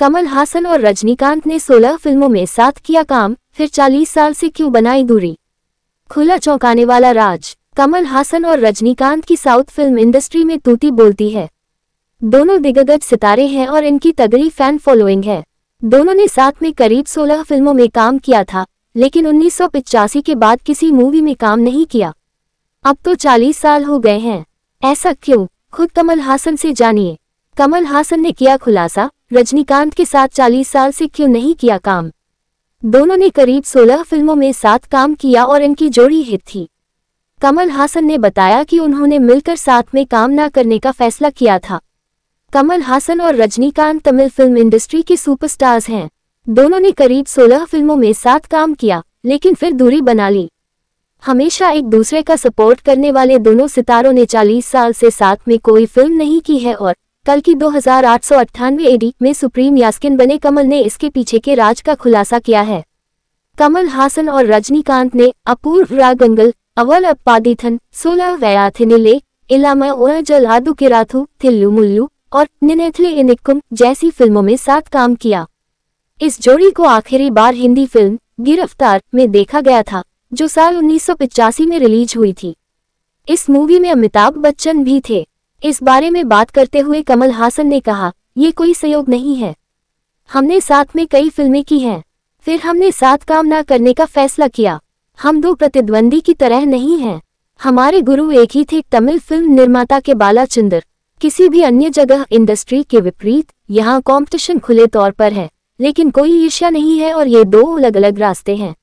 कमल हासन और रजनीकांत ने 16 फिल्मों में साथ किया काम फिर 40 साल से क्यों बनाई दूरी खुला चौंकाने वाला राज कमल हासन और रजनीकांत की साउथ फिल्म इंडस्ट्री में तूती बोलती है दोनों दिग्गज सितारे हैं और इनकी तगड़ी फैन फॉलोइंग है दोनों ने साथ में करीब 16 फिल्मों में काम किया था लेकिन उन्नीस के बाद किसी मूवी में काम नहीं किया अब तो 40 साल हो गए हैं ऐसा क्यों खुद कमल हासन से जानिए कमल हासन ने किया खुलासा रजनीकांत के साथ 40 साल से क्यों नहीं किया काम दोनों ने करीब 16 फिल्मों में साथ काम किया और इनकी जोड़ी हित थी कमल हासन ने बताया कि उन्होंने मिलकर साथ में काम न करने का फैसला किया था कमल हासन और रजनीकांत तमिल फिल्म इंडस्ट्री के सुपरस्टार्स हैं दोनों ने करीब 16 फिल्मों में साथ काम किया लेकिन फिर दूरी बना ली हमेशा एक दूसरे का सपोर्ट करने वाले दोनों सितारों ने 40 साल से साथ में कोई फिल्म नहीं की है और कल की दो हजार आठ सौ अट्ठानवे एडी में सुप्रीम यास्किन बने कमल ने इसके पीछे के राज का खुलासा किया है कमल हासन और रजनीकांत ने अपूर्व रागंगल अवल अपादिथन सोलह वयाथिनिले इलामा किराथु थिल्लू मुल्लू और निनेथले इनिकुम जैसी फिल्मों में साथ काम किया इस जोड़ी को आखिरी बार हिंदी फिल्म गिरफ्तार में देखा गया था जो साल उन्नीस में रिलीज हुई थी इस मूवी में अमिताभ बच्चन भी थे इस बारे में बात करते हुए कमल हासन ने कहा ये कोई सहयोग नहीं है हमने साथ में कई फिल्में की हैं फिर हमने साथ काम न करने का फैसला किया हम दो प्रतिद्वंदी की तरह नहीं हैं हमारे गुरु एक ही थे तमिल फिल्म निर्माता के बालाचंदर किसी भी अन्य जगह इंडस्ट्री के विपरीत यहाँ कॉम्पिटिशन खुले तौर पर है लेकिन कोई ईर्ष्या नहीं है और ये दो अलग अलग रास्ते हैं